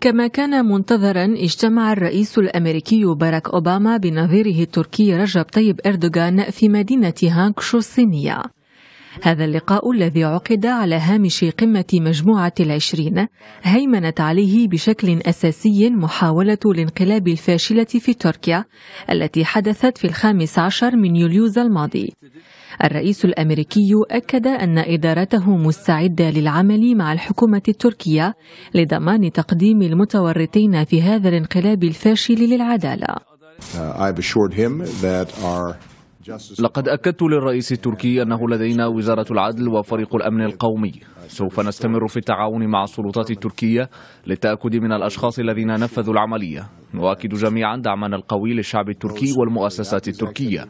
كما كان منتظرا اجتمع الرئيس الامريكي باراك اوباما بنظيره التركي رجب طيب اردوغان في مدينه هانكشو الصينيه هذا اللقاء الذي عقد على هامش قمة مجموعة العشرين هيمنت عليه بشكل أساسي محاولة الانقلاب الفاشلة في تركيا التي حدثت في الخامس عشر من يوليوز الماضي الرئيس الأمريكي أكد أن إدارته مستعدة للعمل مع الحكومة التركية لضمان تقديم المتورطين في هذا الانقلاب الفاشل للعدالة. Uh, لقد أكدت للرئيس التركي أنه لدينا وزارة العدل وفريق الأمن القومي سوف نستمر في التعاون مع السلطات التركية للتأكد من الأشخاص الذين نفذوا العملية نؤكد جميعا دعمنا القوي للشعب التركي والمؤسسات التركية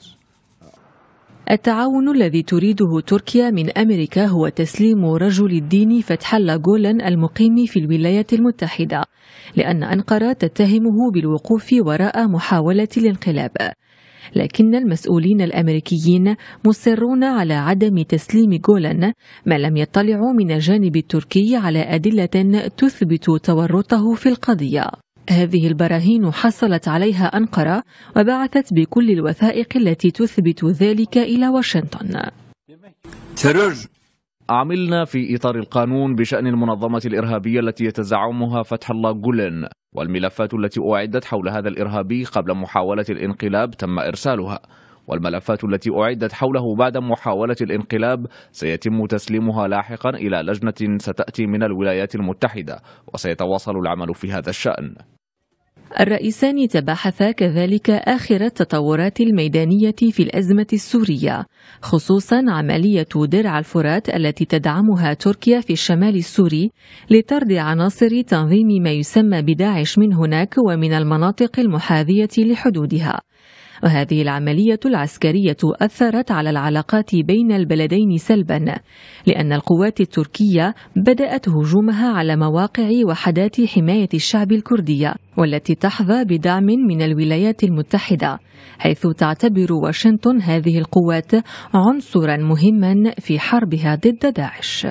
التعاون الذي تريده تركيا من أمريكا هو تسليم رجل الدين فتح الله المقيم في الولايات المتحدة لأن أنقرة تتهمه بالوقوف وراء محاولة الانقلاب لكن المسؤولين الأمريكيين مصرون على عدم تسليم جولان ما لم يطلعوا من الجانب التركي على أدلة تثبت تورطه في القضية هذه البراهين حصلت عليها أنقرة وبعثت بكل الوثائق التي تثبت ذلك إلى واشنطن ترج عملنا في إطار القانون بشأن المنظمة الإرهابية التي يتزعمها فتح الله جولن والملفات التي أعدت حول هذا الإرهابي قبل محاولة الانقلاب تم إرسالها والملفات التي أعدت حوله بعد محاولة الانقلاب سيتم تسليمها لاحقا إلى لجنة ستأتي من الولايات المتحدة وسيتواصل العمل في هذا الشأن الرئيسان تباحثا كذلك آخر التطورات الميدانية في الأزمة السورية خصوصا عملية درع الفرات التي تدعمها تركيا في الشمال السوري لطرد عناصر تنظيم ما يسمى بداعش من هناك ومن المناطق المحاذية لحدودها وهذه العملية العسكرية أثرت على العلاقات بين البلدين سلبا لأن القوات التركية بدأت هجومها على مواقع وحدات حماية الشعب الكردية والتي تحظى بدعم من الولايات المتحدة حيث تعتبر واشنطن هذه القوات عنصرا مهما في حربها ضد داعش